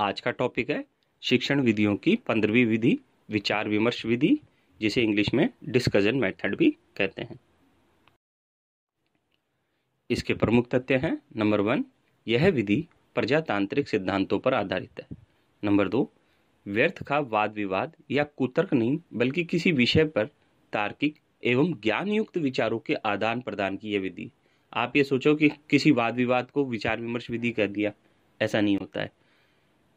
आज का टॉपिक है शिक्षण विधियों की पंद्रहवीं विधि विचार विमर्श विधि जिसे इंग्लिश में डिस्कजन मेथड भी कहते हैं इसके प्रमुख तथ्य हैं नंबर वन यह विधि प्रजातांत्रिक सिद्धांतों पर आधारित है नंबर दो व्यर्थ का वाद विवाद या कुतर्क नहीं बल्कि किसी विषय पर तार्किक एवं ज्ञानयुक्त विचारों के आदान प्रदान की यह विधि आप ये सोचो कि किसी वाद विवाद को विचार विमर्श विधि कह दिया ऐसा नहीं होता है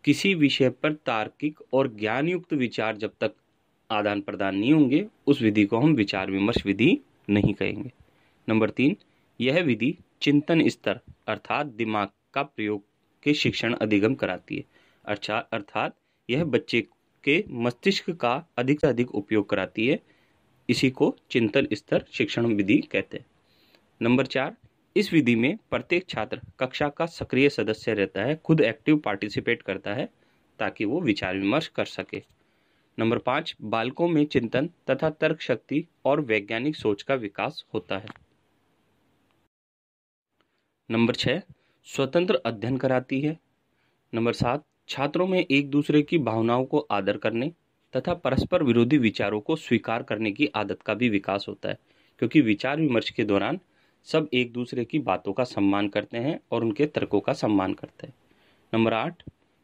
किसी विषय पर तार्किक और ज्ञानयुक्त विचार जब तक आदान प्रदान नहीं होंगे उस विधि को हम विचार विमर्श विधि नहीं कहेंगे नंबर तीन यह विधि चिंतन स्तर अर्थात दिमाग का प्रयोग के शिक्षण अधिगम कराती है अर्थात अर्थात यह बच्चे के मस्तिष्क का अधिक से अधिक उपयोग कराती है इसी को चिंतन स्तर शिक्षण विधि कहते हैं नंबर चार इस विधि में प्रत्येक छात्र कक्षा का सक्रिय सदस्य रहता है खुद एक्टिव पार्टिसिपेट करता है ताकि वो विचार विमर्श कर सके नंबर पाँच बालकों में चिंतन तथा तर्क शक्ति और वैज्ञानिक सोच का विकास होता है नंबर छः स्वतंत्र अध्ययन कराती है नंबर सात छात्रों में एक दूसरे की भावनाओं को आदर करने तथा परस्पर विरोधी विचारों को स्वीकार करने की आदत का भी विकास होता है क्योंकि विचार विमर्श के दौरान सब एक दूसरे की बातों का सम्मान करते हैं और उनके तर्कों का सम्मान करते हैं नंबर आठ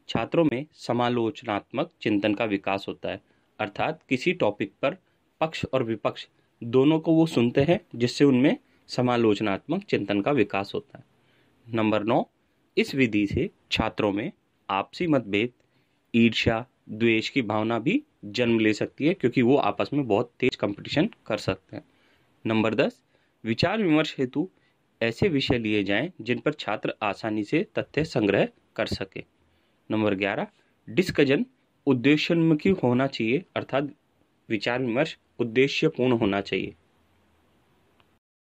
छात्रों में समालोचनात्मक चिंतन का विकास होता है अर्थात किसी टॉपिक पर पक्ष और विपक्ष दोनों को वो सुनते हैं जिससे उनमें समालोचनात्मक चिंतन का विकास होता है नंबर नौ इस विधि से छात्रों में आपसी मतभेद ईर्ष्या द्वेष की भावना भी जन्म ले सकती है क्योंकि वो आपस में बहुत तेज कंपटीशन कर सकते हैं नंबर दस विचार विमर्श हेतु ऐसे विषय लिए जाएं जिन पर छात्र आसानी से तथ्य संग्रह कर सके नंबर ग्यारह डिस्कजन उद्देश्योन्मुखी होना चाहिए अर्थात विचार विमर्श उद्देश्यपूर्ण होना चाहिए